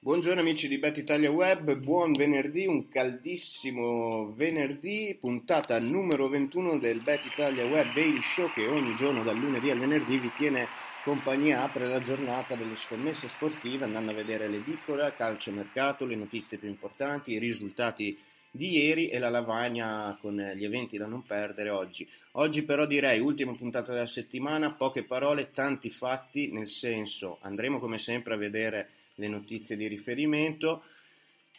Buongiorno amici di Bet Italia Web, buon venerdì, un caldissimo venerdì, puntata numero 21 del Bet Italia Web Daily Show che ogni giorno dal lunedì al venerdì vi tiene compagnia, apre la giornata delle scommesse sportive andando a vedere l'edicola, calcio mercato, le notizie più importanti, i risultati di ieri e la lavagna con gli eventi da non perdere oggi. Oggi però direi ultima puntata della settimana, poche parole, tanti fatti, nel senso andremo come sempre a vedere le notizie di riferimento,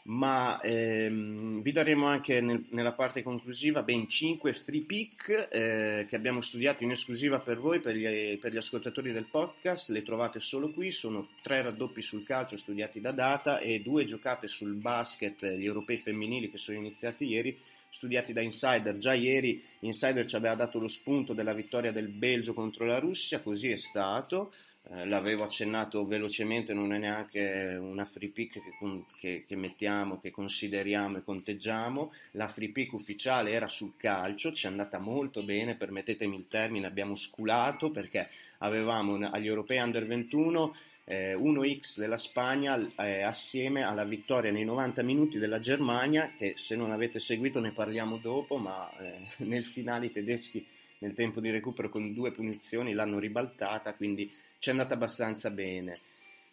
ma ehm, vi daremo anche nel, nella parte conclusiva ben 5 free pick eh, che abbiamo studiato in esclusiva per voi, per gli, per gli, ascoltatori del podcast, le trovate solo qui, sono tre raddoppi sul calcio studiati da Data e due giocate sul basket, gli europei femminili che sono iniziati ieri, studiati da Insider. Già ieri Insider ci aveva dato lo spunto della vittoria del Belgio contro la Russia, così è stato. Eh, l'avevo accennato velocemente, non è neanche una free pick che, che, che, mettiamo, che consideriamo e conteggiamo. La free pick ufficiale era sul calcio, ci è andata molto bene, permettetemi il termine, abbiamo sculato perché avevamo una, agli europei under 21 1x eh, della Spagna eh, assieme alla vittoria nei 90 minuti della Germania, che se non avete seguito ne parliamo dopo, ma eh, nel finale i tedeschi nel tempo di recupero con due punizioni l'hanno ribaltata, quindi ci è andata abbastanza bene.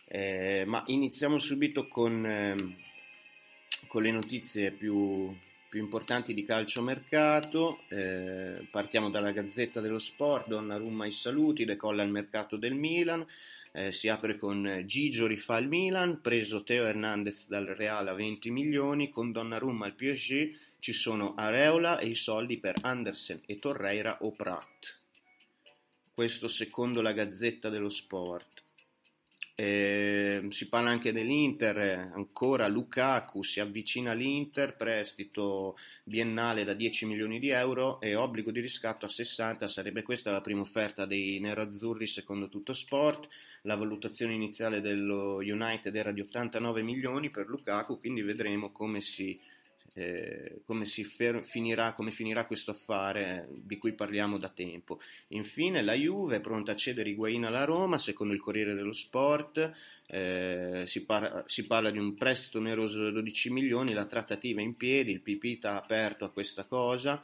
Eh, ma iniziamo subito con, eh, con le notizie più, più, importanti di calciomercato. Eh, partiamo dalla Gazzetta dello Sport, Donnarumma i saluti, decolla il mercato del Milan. Eh, si apre con Gigio rifà il Milan, preso Teo Hernandez dal Real a 20 milioni, con Donnarumma al PSG ci sono Areola e i soldi per Andersen e Torreira o Pratt questo secondo la Gazzetta dello Sport. Eh, si parla anche dell'Inter, ancora Lukaku si avvicina all'Inter, prestito biennale da 10 milioni di euro e obbligo di riscatto a 60, sarebbe questa la prima offerta dei nerazzurri secondo tutto sport, la valutazione iniziale dello United era di 89 milioni per Lukaku, quindi vedremo come si eh, come, fer- finirà, come, finirà, questo affare di cui parliamo da tempo. Infine la Juve è pronta a cedere Higuain alla Roma, secondo il Corriere dello Sport eh, si, par- si, parla di un prestito oneroso da 12 milioni, la trattativa è in piedi, il Pipita ha aperto a questa cosa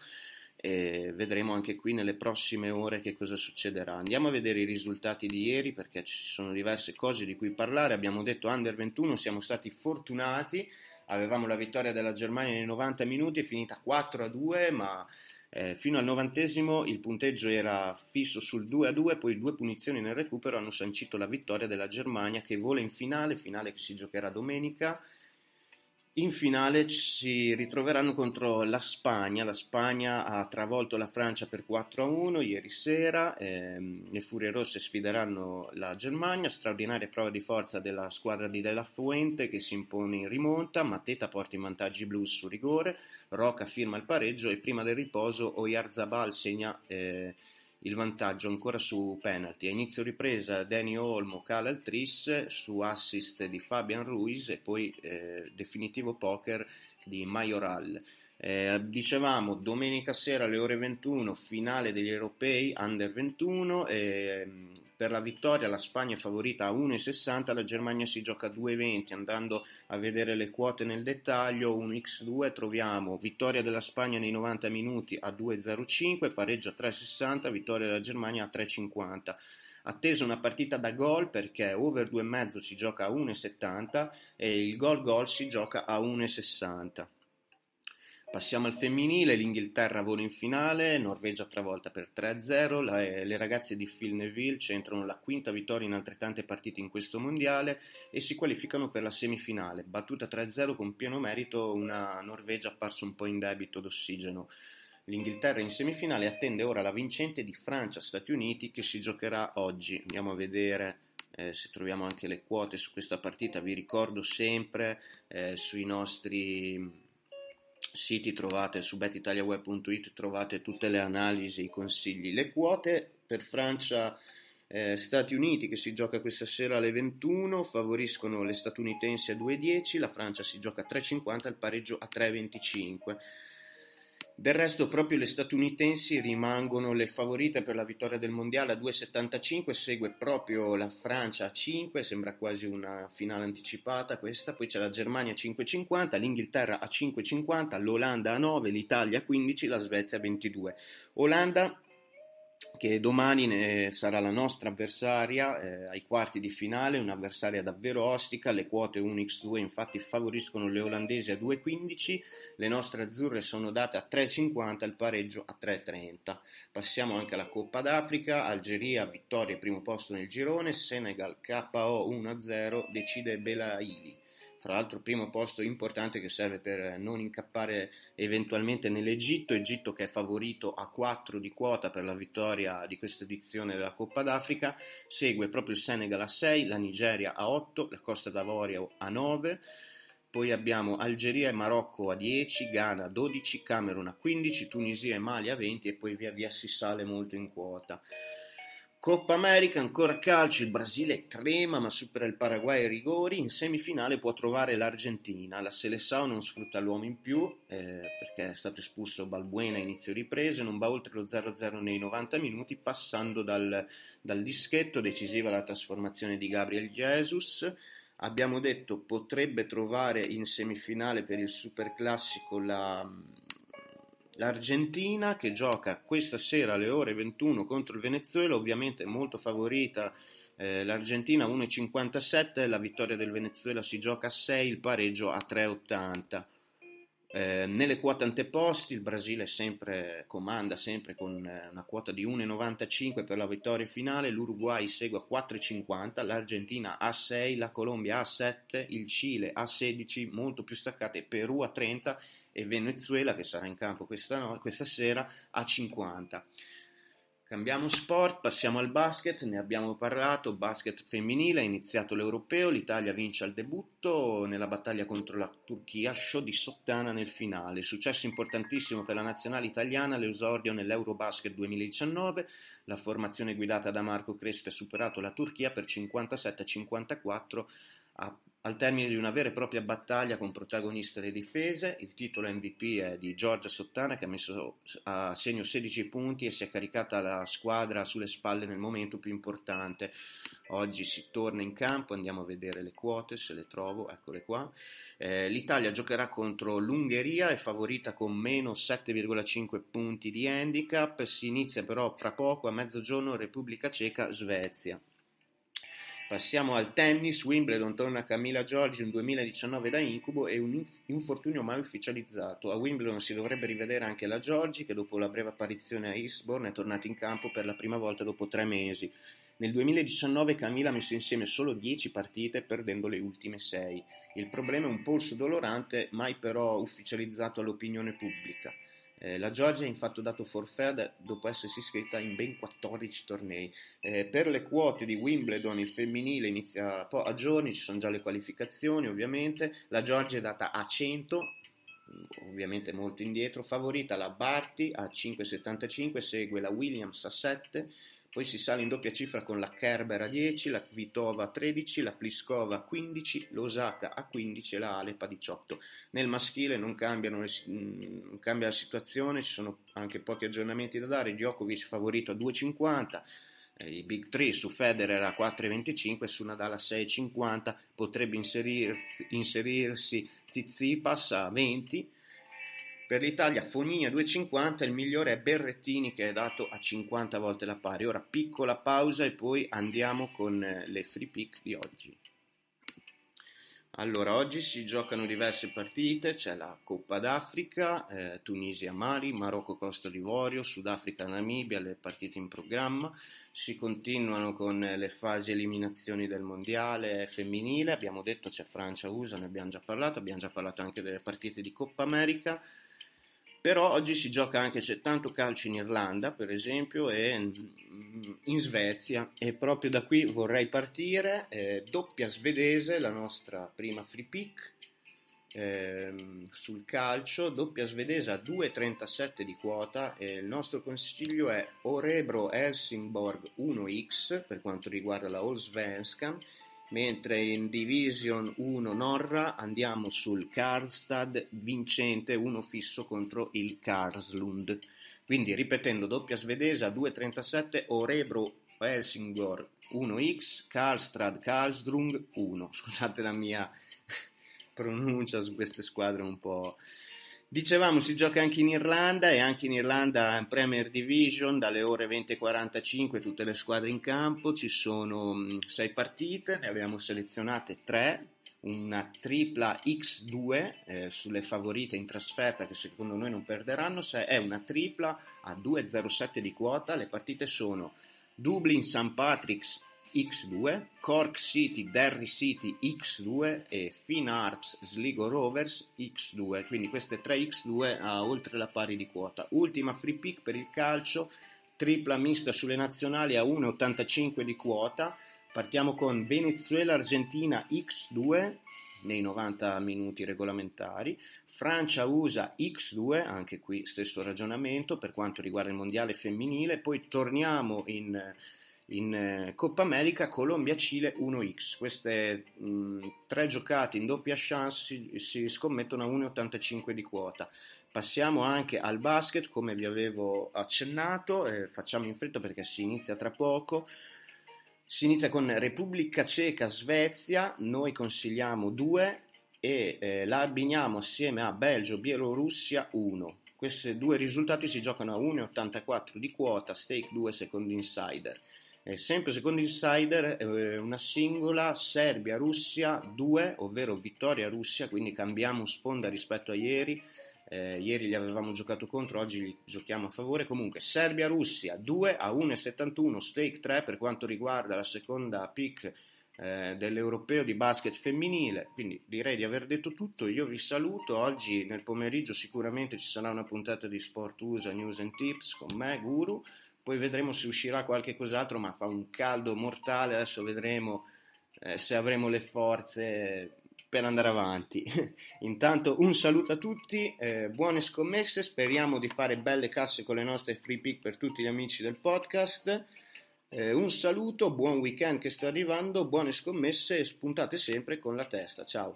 e vedremo anche qui nelle prossime ore che cosa succederà. Andiamo a vedere i risultati di ieri perché ci sono diverse cose di cui parlare, abbiamo detto under 21, siamo stati fortunati avevamo la vittoria della Germania nei 90 minuti, è finita 4 a 2, ma eh, fino al 90 il punteggio era fisso sul 2 a 2, poi due punizioni nel recupero hanno sancito la vittoria della Germania che vola in finale, finale che si giocherà domenica in finale si ritroveranno contro la Spagna, la Spagna ha travolto la Francia per 4-1 ieri sera, ehm, le Furie Rosse sfideranno la Germania, straordinaria prova di forza della squadra di Della Fuente che si impone in rimonta, Matteta porta i vantaggi blu su rigore, Roca firma il pareggio e prima del riposo Oyarzabal segna... Eh, il vantaggio ancora su penalty. A inizio ripresa Danny Olmo cala il tris su assist di Fabian Ruiz e poi eh, definitivo poker di Majoral. Eh, dicevamo domenica sera alle ore 21 finale degli europei under 21 eh, per la vittoria la Spagna è favorita a 1,60, la Germania si gioca a 2,20. Andando a vedere le quote nel dettaglio, un x 2 troviamo vittoria della Spagna nei 90 minuti a 2,05, pareggio a 3,60, vittoria della Germania a 3,50 attesa una partita da gol perché over 2,5 si gioca a 1,70 e il gol gol si gioca a 1,60. Passiamo al femminile, l'Inghilterra vola in finale, Norvegia travolta per 3-0, la, eh, le ragazze di Phil Neville centrano la quinta vittoria in altrettante partite in questo mondiale e si qualificano per la semifinale, battuta 3-0 con pieno merito una Norvegia apparsa un po' in debito d'ossigeno. L'Inghilterra in semifinale attende ora la vincente di Francia-Stati Uniti che si giocherà oggi. Andiamo a vedere eh, se troviamo anche le quote su questa partita, vi ricordo sempre eh, sui nostri siti trovate su betitaliaweb.it trovate tutte le analisi, i consigli, le quote per Francia eh, Stati Uniti che si gioca questa sera alle 21 favoriscono le statunitensi a 2,10, la Francia si gioca a 3,50 il pareggio a 3,25. Del resto proprio le statunitensi rimangono le favorite per la vittoria del mondiale a 2,75, segue proprio la Francia a 5, sembra quasi una finale anticipata questa, poi c'è la Germania a 5,50, l'Inghilterra a 5,50, l'Olanda a 9, l'Italia a 15, la Svezia a 22. Olanda che domani eh, sarà la nostra avversaria eh, ai quarti di finale, un'avversaria davvero ostica, le quote 1x2 infatti favoriscono le olandesi a 2,15, le nostre azzurre sono date a 3,50 il pareggio a 3,30. Passiamo anche alla Coppa d'Africa, Algeria vittoria primo posto nel girone, Senegal KO 1-0 decide Belaili fra l'altro primo posto importante che serve per non incappare eventualmente nell'Egitto, Egitto che è favorito a 4 di quota per la vittoria di questa edizione della Coppa d'Africa, segue proprio il Senegal a 6, la Nigeria a 8, la Costa d'Avorio a 9, poi abbiamo Algeria e Marocco a 10, Ghana a 12, Camerun a 15, Tunisia e Mali a 20 e poi via via si sale molto in quota. Coppa America, ancora calcio, il Brasile trema ma supera il Paraguay ai rigori, in semifinale può trovare l'Argentina, la Seleção non sfrutta l'uomo in più eh, perché è stato espulso Balbuena a inizio riprese, non va oltre lo 0-0 nei 90 minuti passando dal, dal dischetto, decisiva la trasformazione di Gabriel Jesus, abbiamo detto potrebbe trovare in semifinale per il Superclassico la, l'Argentina che gioca questa sera alle ore 21 contro il Venezuela, ovviamente molto favorita eh, l'Argentina 1,57, la vittoria del Venezuela si gioca a 6, il pareggio a 3,80. Eh, nelle quote anteposti il Brasile sempre, comanda sempre con eh, una quota di 1,95 per la vittoria finale, l'Uruguay segue a 4,50, l'Argentina a 6, la Colombia a 7, il Cile a 16, molto più staccate Perù a 30 e Venezuela che sarà in campo questa, no- questa sera a 50. Cambiamo sport, passiamo al basket, ne abbiamo parlato, basket femminile, è iniziato l'europeo, l'Italia vince al debutto nella battaglia contro la Turchia, show di Sottana nel finale, successo importantissimo per la nazionale italiana, l'esordio nell'Eurobasket 2019, la formazione guidata da Marco Crespi ha superato la Turchia per 57-54 a, al termine di una vera e propria battaglia con protagonista le difese, il titolo MVP è di Giorgia Sottana che ha messo a segno 16 punti e si è caricata la squadra sulle spalle nel momento più importante. Oggi si torna in campo, andiamo a vedere le quote se le trovo, eccole qua. Eh, L'Italia giocherà contro l'Ungheria, è favorita con meno 7,5 punti di handicap, si inizia però fra poco a mezzogiorno Repubblica Ceca-Svezia. Passiamo al tennis, Wimbledon torna a Camilla Giorgi, un 2019 da incubo e un infortunio mai ufficializzato. A Wimbledon si dovrebbe rivedere anche la Giorgi che dopo la breve apparizione a Eastbourne è tornata in campo per la prima volta dopo tre mesi. Nel 2019 Camilla ha messo insieme solo 10 partite perdendo le ultime 6. Il problema è un polso dolorante mai però ufficializzato all'opinione pubblica. Eh, la Georgia ha infatti dato forfait dopo essersi iscritta in ben 14 tornei. Eh, per le quote di Wimbledon il femminile inizia a giorni, ci sono già le qualificazioni ovviamente, la Georgia è data a 100 mm, ovviamente molto indietro, favorita la Barty a 5,75, segue la Williams a 7, poi si sale in doppia cifra con la Kerber a 10, la Vitova a 13, la Pliskova a 15, l'Osaka a 15 e la Alepa a 18. Nel maschile non, cambiano, non cambia la situazione, ci sono anche pochi aggiornamenti da dare, Djokovic favorito a 2,50, eh, i Big 3 su Federer a 4,25 su Nadal a 6,50, potrebbe inserirsi, inserirsi Zizipas a 20, per l'Italia Fognini a 2,50, il migliore è Berrettini che è dato a 50 volte la pari. Ora piccola pausa e poi andiamo con eh, le free pick di oggi. Allora, oggi si giocano diverse partite, c'è la Coppa d'Africa, eh, Tunisia-Mali, Marocco-Costa d'Ivorio, Sudafrica-Namibia, le partite in programma, si continuano con eh, le fasi eliminazioni del mondiale femminile, abbiamo detto c'è Francia-USA, ne abbiamo già parlato, abbiamo già parlato anche delle partite di Coppa America, però oggi si gioca anche tanto calcio in Irlanda, per esempio, e mm, in Svezia. E proprio da qui vorrei partire. Eh, doppia svedese, la nostra prima free pick eh, sul calcio, doppia svedese a 2,37 di quota. E il nostro consiglio è Orebro Helsingborg 1x per quanto riguarda la Allsvenskan Svenskan mentre in Division 1 Norra andiamo sul Karlstad vincente 1 fisso contro il Karlslund. Quindi ripetendo doppia svedese a 2.37 Orebro Helsingborg 1x Karlstad Karlsdrung 1. Scusate la mia pronuncia su queste squadre un po' Dicevamo si gioca anche in Irlanda e anche in Irlanda in Premier Division dalle ore 20.45 tutte le squadre in campo, ci sono mm, sei partite, ne abbiamo selezionate tre, una tripla X2 eh, sulle favorite in trasferta che secondo noi non perderanno, se è una tripla a 2.07 di quota, le partite sono Dublin St. Patrick's X2, Cork City, Derry City X2 e Finn Arts Sligo Rovers X2, quindi queste 3 X2 a oltre la pari di quota. Ultima free pick per il calcio, tripla mista sulle nazionali a 1,85 di quota. Partiamo con Venezuela-Argentina X2 nei 90 minuti regolamentari, Francia-USA X2, anche qui stesso ragionamento per quanto riguarda il mondiale femminile, poi torniamo in in eh, Coppa America Colombia-Cile 1x. Queste mh, mm, tre giocate in doppia chance si, si scommettono a 1,85 di quota. Passiamo anche al basket, come vi avevo accennato, eh, facciamo in fretta perché si inizia tra poco. Si inizia con Repubblica Ceca, Svezia, noi consigliamo 2 e eh, la abbiniamo assieme a Belgio, Bielorussia 1. Questi due risultati si giocano a 1,84 di quota, stake 2 secondo insider. E sempre secondo Insider, eh, una singola Serbia-Russia 2, ovvero vittoria-Russia, quindi cambiamo sponda rispetto a ieri. Eh, ieri li avevamo giocato contro, oggi li giochiamo a favore. Comunque, Serbia-Russia 2 a 1,71, stake 3 per quanto riguarda la seconda pick eh, dell'europeo di basket femminile. Quindi direi di aver detto tutto. Io vi saluto. Oggi nel pomeriggio sicuramente ci sarà una puntata di Sport USA News and Tips con me, Guru poi vedremo se uscirà qualche cos'altro, ma fa un caldo mortale, adesso vedremo eh, se avremo le forze per andare avanti. Intanto un saluto a tutti, eh, buone scommesse, speriamo di fare belle casse con le nostre free pick per tutti gli amici del podcast. Eh, un saluto, buon weekend che sta arrivando, buone scommesse e spuntate sempre con la testa. Ciao.